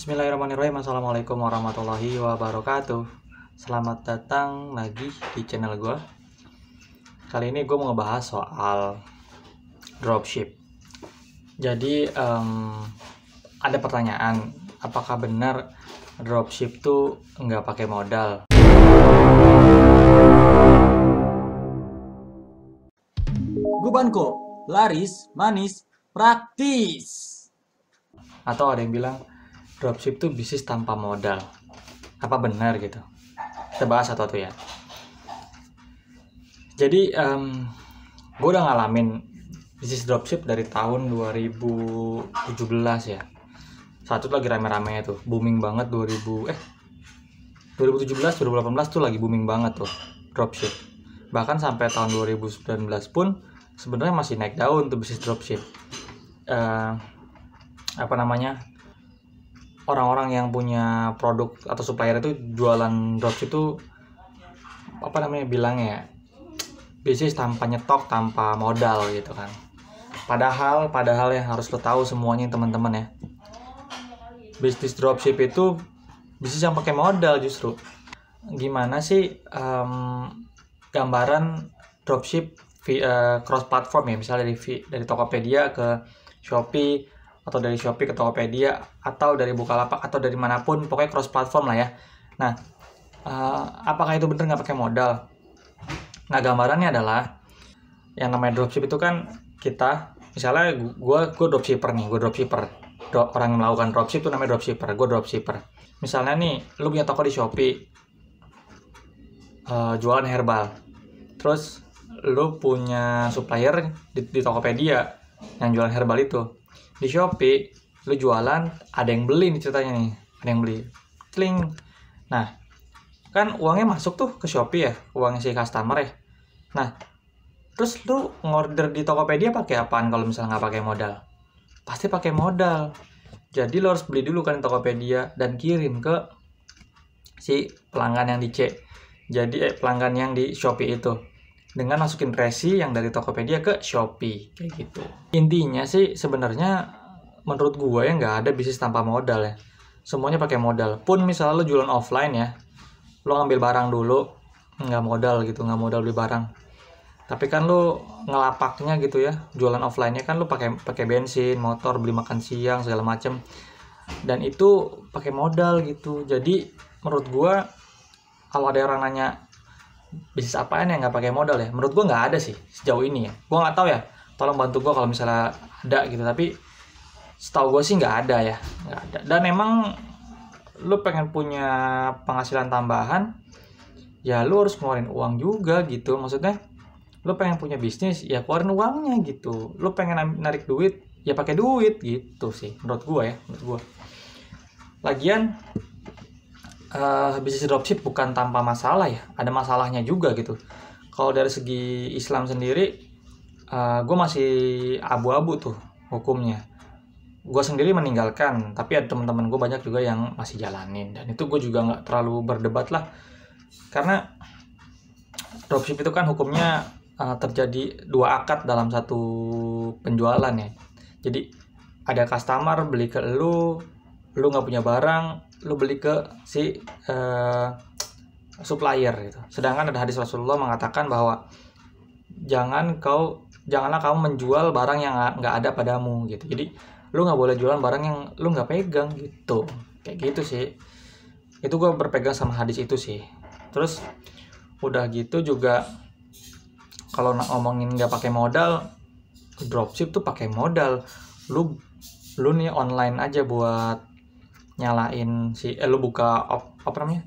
Bismillahirrahmanirrahim Assalamualaikum warahmatullahi wabarakatuh Selamat datang lagi di channel gue Kali ini gue mau ngebahas soal dropship Jadi um, ada pertanyaan Apakah benar dropship tuh nggak pakai modal? Gue Gubanko, laris, manis, praktis Atau ada yang bilang dropship itu bisnis tanpa modal apa benar gitu kita bahas satu-satu ya jadi um, gue udah ngalamin bisnis dropship dari tahun 2017 ya Satu lagi rame-rame itu, booming banget 2000 eh 2017 2018 tuh lagi booming banget tuh dropship bahkan sampai tahun 2019 pun sebenarnya masih naik daun tuh bisnis dropship uh, apa namanya orang-orang yang punya produk atau supplier itu jualan dropship itu apa namanya bilangnya ya bisnis tanpa nyetok tanpa modal gitu kan padahal padahal yang harus lo tahu semuanya teman-teman ya bisnis dropship itu bisnis yang pakai modal justru gimana sih um, gambaran dropship via, eh, cross platform ya misalnya dari dari Tokopedia ke Shopee atau dari Shopee ke Tokopedia atau dari Bukalapak atau dari manapun pokoknya cross platform lah ya nah uh, apakah itu bener nggak pakai modal nah gambarannya adalah yang namanya dropship itu kan kita misalnya gue gue dropshipper nih gue dropshipper Do, orang yang melakukan dropship itu namanya dropshipper gue dropshipper misalnya nih lu punya toko di Shopee uh, jualan herbal terus lu punya supplier di, di Tokopedia yang jualan herbal itu di Shopee lu jualan ada yang beli nih ceritanya nih ada yang beli kling nah kan uangnya masuk tuh ke Shopee ya uangnya si customer ya nah terus lu ngorder di Tokopedia pakai apaan kalau misalnya nggak pakai modal pasti pakai modal jadi lo harus beli dulu kan di Tokopedia dan kirim ke si pelanggan yang di C jadi eh, pelanggan yang di Shopee itu dengan masukin resi yang dari Tokopedia ke Shopee kayak hmm. gitu. Intinya sih sebenarnya menurut gue ya nggak ada bisnis tanpa modal ya. Semuanya pakai modal. Pun misalnya lo jualan offline ya, lo ngambil barang dulu nggak modal gitu, nggak modal beli barang. Tapi kan lo ngelapaknya gitu ya, jualan offline-nya kan lo pakai pakai bensin, motor, beli makan siang segala macem. Dan itu pakai modal gitu. Jadi menurut gue kalau ada orang nanya bisnis apaan yang nggak pakai modal ya menurut gue nggak ada sih sejauh ini ya gue nggak tahu ya tolong bantu gue kalau misalnya ada gitu tapi setahu gue sih nggak ada ya nggak ada dan emang lu pengen punya penghasilan tambahan ya lu harus ngeluarin uang juga gitu maksudnya lu pengen punya bisnis ya keluarin uangnya gitu lu pengen narik duit ya pakai duit gitu sih menurut gue ya menurut gue. lagian uh, bisnis dropship bukan tanpa masalah ya ada masalahnya juga gitu kalau dari segi Islam sendiri uh, eh, gue masih abu-abu tuh hukumnya gue sendiri meninggalkan tapi ada teman-teman gue banyak juga yang masih jalanin dan itu gue juga nggak terlalu berdebat lah karena dropship itu kan hukumnya uh, terjadi dua akad dalam satu penjualan ya jadi ada customer beli ke lu lu nggak punya barang lu beli ke si uh, supplier gitu. Sedangkan ada hadis Rasulullah mengatakan bahwa jangan kau janganlah kamu menjual barang yang nggak ada padamu gitu. Jadi lu nggak boleh jualan barang yang lu nggak pegang gitu. Kayak gitu sih. Itu gua berpegang sama hadis itu sih. Terus udah gitu juga kalau ngomongin nggak pakai modal dropship tuh pakai modal lu lu nih online aja buat nyalain si eh, lu buka op, apa namanya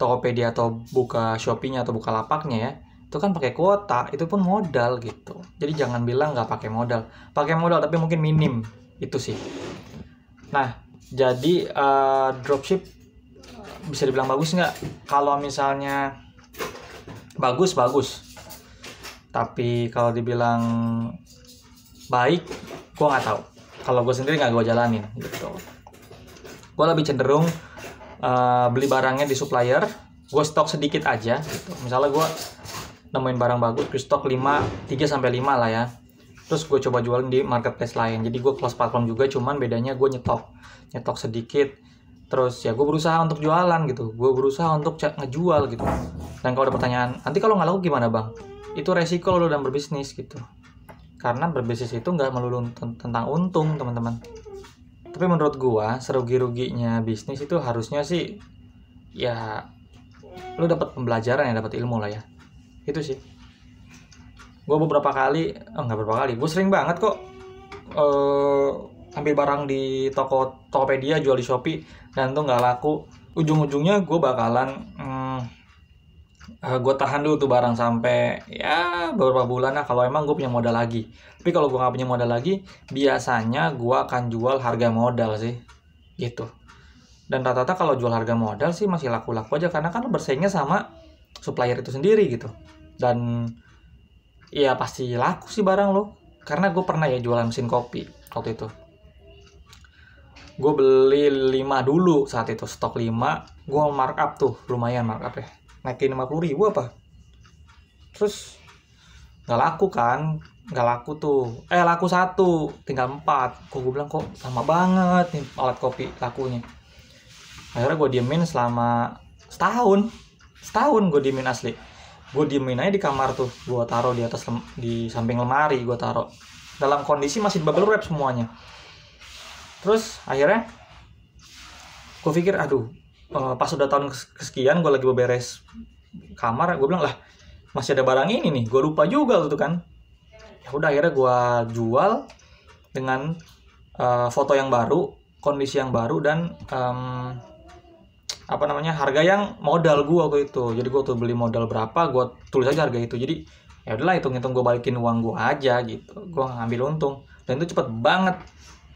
Tokopedia atau buka Shopee-nya atau buka lapaknya ya itu kan pakai kuota itu pun modal gitu jadi jangan bilang nggak pakai modal pakai modal tapi mungkin minim itu sih nah jadi uh, dropship bisa dibilang bagus nggak kalau misalnya bagus bagus tapi kalau dibilang baik gua nggak tahu kalau gue sendiri nggak gue jalanin gitu gue lebih cenderung uh, beli barangnya di supplier gue stok sedikit aja gitu misalnya gue nemuin barang bagus gue stok 5 3 sampai 5 lah ya terus gue coba jualin di marketplace lain jadi gue close platform juga cuman bedanya gue nyetok nyetok sedikit terus ya gue berusaha untuk jualan gitu gue berusaha untuk ngejual gitu dan kalau ada pertanyaan nanti kalau nggak laku gimana bang itu resiko lo dalam berbisnis gitu karena berbisnis itu nggak melulu tentang untung teman-teman tapi menurut gua serugi-ruginya bisnis itu harusnya sih ya lu dapat pembelajaran ya dapat ilmu lah ya itu sih gua beberapa kali enggak eh, oh, beberapa kali gue sering banget kok eh, ambil barang di toko Tokopedia jual di Shopee dan tuh nggak laku ujung-ujungnya gua bakalan hmm, uh, eh, gue tahan dulu tuh barang sampai ya beberapa bulan lah kalau emang gue punya modal lagi tapi kalau gue nggak punya modal lagi biasanya gue akan jual harga modal sih gitu dan rata-rata kalau jual harga modal sih masih laku-laku aja karena kan bersaingnya sama supplier itu sendiri gitu dan ya pasti laku sih barang lo karena gue pernah ya jualan mesin kopi waktu itu gue beli 5 dulu saat itu stok 5 gue markup tuh lumayan markup ya naikin 50 ribu apa terus nggak laku kan nggak laku tuh eh laku satu tinggal empat kok gue bilang kok sama banget nih alat kopi lakunya akhirnya gue diemin selama setahun setahun gue diemin asli gue diemin aja di kamar tuh gue taruh di atas lem, di samping lemari gue taruh dalam kondisi masih bubble wrap semuanya terus akhirnya gue pikir aduh uh, pas udah tahun kesekian gue lagi beberes kamar gue bilang lah masih ada barang ini nih gue lupa juga tuh kan ya udah akhirnya gue jual dengan uh, foto yang baru kondisi yang baru dan um, apa namanya harga yang modal gue waktu itu jadi gue tuh beli modal berapa gue tulis aja harga itu jadi ya udahlah hitung hitung gue balikin uang gue aja gitu gue ngambil untung dan itu cepet banget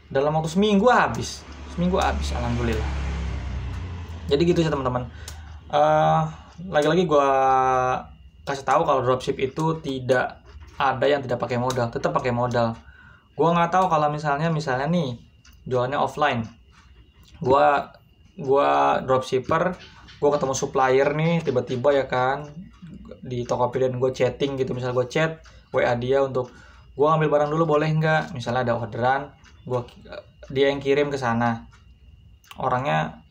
dalam waktu seminggu habis seminggu habis alhamdulillah jadi gitu sih teman-teman uh, lagi-lagi gue kasih tahu kalau dropship itu tidak ada yang tidak pakai modal tetap pakai modal gue nggak tahu kalau misalnya misalnya nih jualnya offline gue gue dropshipper gue ketemu supplier nih tiba-tiba ya kan di toko pilihan gue chatting gitu misalnya gue chat WA dia untuk gue ambil barang dulu boleh nggak misalnya ada orderan gue dia yang kirim ke sana orangnya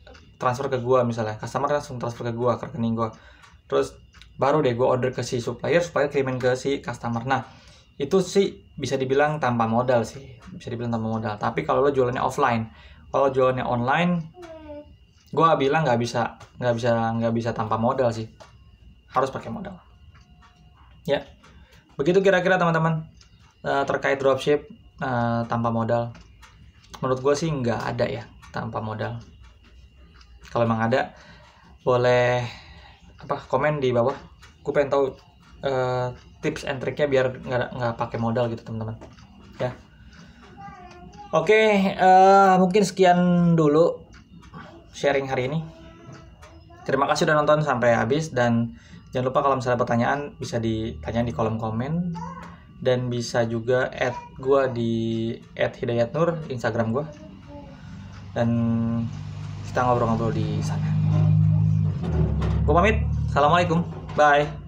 transfer ke gua misalnya customer langsung transfer ke gua ke rekening gua terus baru deh gua order ke si supplier supaya kirimin ke si customer nah itu sih bisa dibilang tanpa modal sih bisa dibilang tanpa modal tapi kalau lo jualannya offline kalau jualannya online gua bilang nggak bisa nggak bisa nggak bisa tanpa modal sih harus pakai modal ya begitu kira-kira teman-teman eh, terkait dropship eh, tanpa modal menurut gua sih nggak ada ya tanpa modal kalau emang ada boleh apa komen di bawah gue pengen tahu uh, tips and triknya biar nggak nggak pakai modal gitu teman-teman ya oke okay, uh, eh, mungkin sekian dulu sharing hari ini terima kasih sudah nonton sampai habis dan jangan lupa kalau misalnya pertanyaan bisa ditanya di kolom komen dan bisa juga add gue di add Hidayat Nur Instagram gue dan kita ngobrol-ngobrol di sana. Gue pamit. Assalamualaikum. Bye.